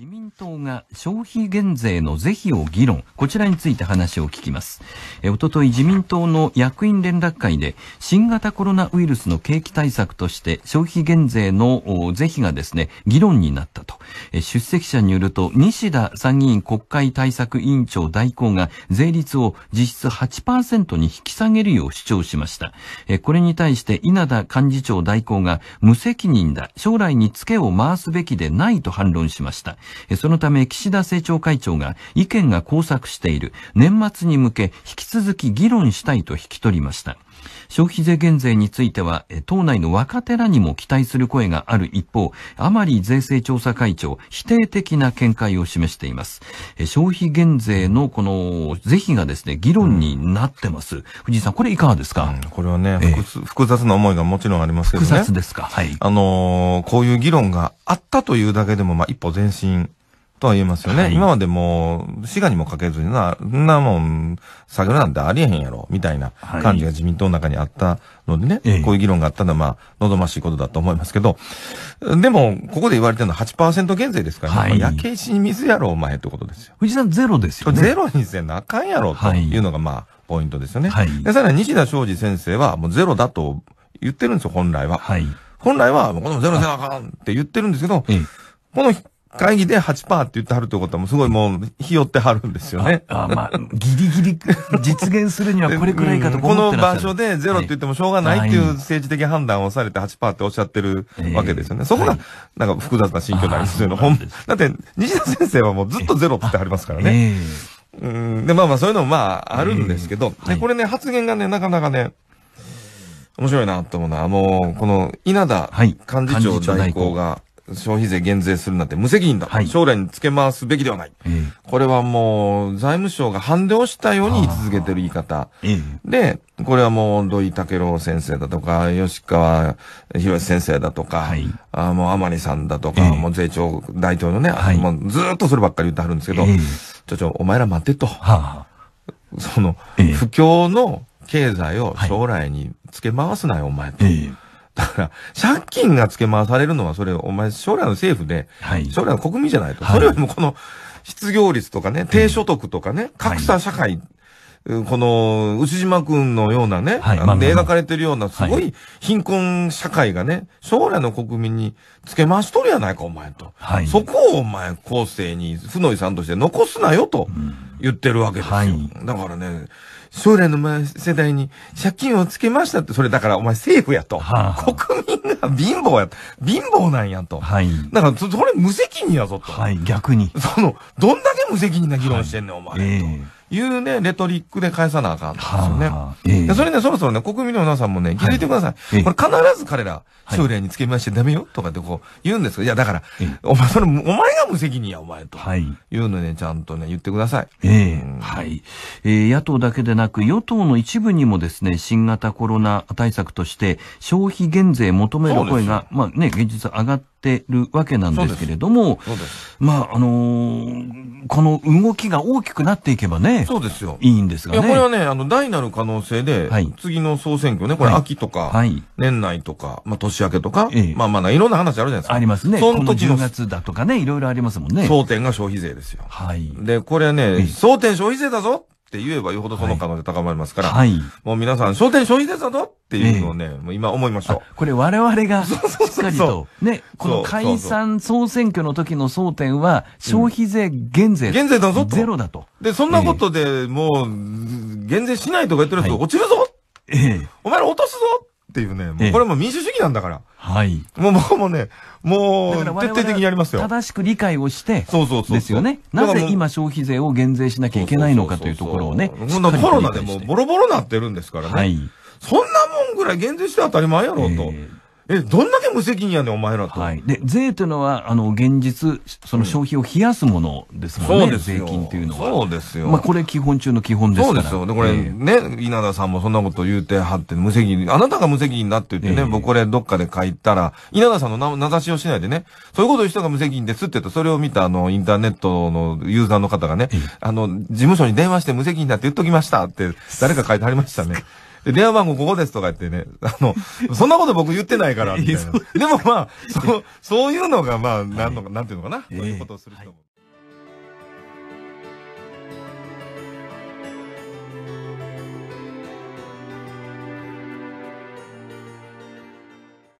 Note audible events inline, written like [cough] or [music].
自民党が消費減税の是非を議論、こちらについて話を聞きます。えおととい自民党の役員連絡会で、新型コロナウイルスの景気対策として消費減税の是非がですね、議論になったと。え出席者によると、西田参議院国会対策委員長代行が税率を実質8%に引き下げるよう主張しました。えこれに対して稲田幹事長代行が無責任だ、将来にツケを回すべきでないと反論しました。そのため岸田政調会長が意見が交錯している年末に向け引き続き議論したいと引き取りました。消費税減税については、党内の若手らにも期待する声がある一方、甘利税制調査会長、否定的な見解を示しています。消費減税のこの是非がですね、議論になってます。うん、藤井さん、これいかがですか、うん、これはね、えー、複雑な思いがもちろんありますけどね。複雑ですか。はい。あのー、こういう議論があったというだけでも、まあ、一歩前進とは言えますよね。はい、今までもう、滋賀にもかけずにな、んなもん、下げるなんてありえへんやろ、みたいな感じが自民党の中にあったのでね、はい、こういう議論があったのは、まあ、望ましいことだと思いますけど、でも、ここで言われてるのは8%減税ですからね、はい、まあ、焼け石に水やろ、お前ってことですよ。富士山ゼロですよね。ゼロにせなあかんやろ、というのが、まあ、ポイントですよね。はい、でさらに西田昌司先生は、もうゼロだと言ってるんですよ、本来は。はい、本来は、このゼロせなあかんって言ってるんですけど、この会議で8%って言ってはるってことは、もうすごいもう、ひよってはるんですよね。ああまあ、ギリギリ実現するにはこれくらいかと思ってらっしゃる、この場所でゼロって言ってもしょうがないっていう政治的判断をされて8%っておっしゃってるわけですよね。そこが、なんか複雑な心境なりそうの。ほん、だって、西田先生はもうずっとゼロって言ってはりますからね。うん、で、まあまあ、そういうのもまあ、あるんですけど、で、これね、発言がね、なかなかね、面白いなと思うのは、もう、この稲田幹事長代行が、消費税減税するなんて無責任だ、はい、将来につけ回すべきではない、えー、これはもう財務省が反動したように言い続けてる言い方、えー、で、これはもう土井武郎先生だとか、吉川博先生だとか、はい、あもう甘利さんだとか、えー、もう税調大統領のね、はい、もうずっとそればっかり言ってはるんですけど、ちょちょ、お前ら待てと。はその、不況の経済を将来につけ回すなよ、お前と。だから、借金が付け回されるのは、それ、お前、将来の政府で、はい、将来の国民じゃないと。はい、それよりも、この、失業率とかね、低所得とかね、格差社会、この、牛島くんのようなね、はい、で描かれてるような、すごい貧困社会がね、将来の国民につけ回しとるやないか、お前と。はい、そこをお前、後世に、負の遺産として残すなよ、と言ってるわけですよ。はい、だからね、将来の世代に借金をつけましたって、それだからお前政府やと。はあ、国民が貧乏や貧乏なんやと。はい。だからそれ無責任やぞと。はい、逆に。その、どんだけ無責任な議論してんねん、お前と。えーいうね、レトリックで返さなあかんんですよね。それね、そろそろね、国民の皆さんもね、気づいてください。これ必ず彼ら、将来につけましてダメよとかってこう言うんですけいや、だから、お前、それ、お前が無責任や、お前と。はい。いうのね、ちゃんとね、言ってください。ええはい。え野党だけでなく、与党の一部にもですね、新型コロナ対策として、消費減税求める声が、まあね、現実上がってってるわけなんですけれども、まあ、あのー、この動きが大きくなっていけばね、そうですよ。いいんですがね。これはね、あの、大なる可能性で、はい、次の総選挙ね、これ秋とか、はい、年内とか、まあ、年明けとか、ええ、まあまあ、いろんな話あるじゃないですか。ありますね。その時の。10月だとかね、いろいろありますもんね。争点が消費税ですよ。はい。で、これね、争点消費税だぞって言えばよほどその可能性高まりますから、はい。もう皆さん、商店消費税だぞっていうのをね、もう今思いましょう。これ我々が [laughs] しっかりと、ね、この解散総選挙の時の争点は、消費税減税。減税だぞと。ゼロだと。で、そんなことでもう、減税しないとか言ってる人落ちるぞええ。お前ら落とすぞっていうね、もうこれも民主主義なんだから。はい。もう、僕もね、もう、徹底的にやりますよ。正しく理解をして、そうそうそう。ですよね。なぜ今消費税を減税しなきゃいけないのかというところをね。コロナでもボロボロなってるんですからね。はい。そんなもんぐらい減税して当たり前やろうと。えーえ、どんだけ無責任やねん、お前らと。はい。で、税というのは、あの、現実、その消費を冷やすものですもんね、そうですよ税金というのは。そうですよ。まあ、これ基本中の基本ですから。そうですよ。で、これ、えー、ね、稲田さんもそんなこと言うてはって、無責任、あなたが無責任だって言ってね、えー、僕これどっかで書いたら、稲田さんの名指しをしないでね、そういうこと言う人が無責任ですって言ったそれを見た、あの、インターネットのユーザーの方がね、えー、あの、事務所に電話して無責任だって言っときましたって、誰か書いてありましたね。電話番号ここですとか言ってね、あの、そんなこと僕言ってないから、みたいな。[laughs] でもまあ、そう、そういうのがまあ、なんのか、なんていうのかな、そういうことをする人も。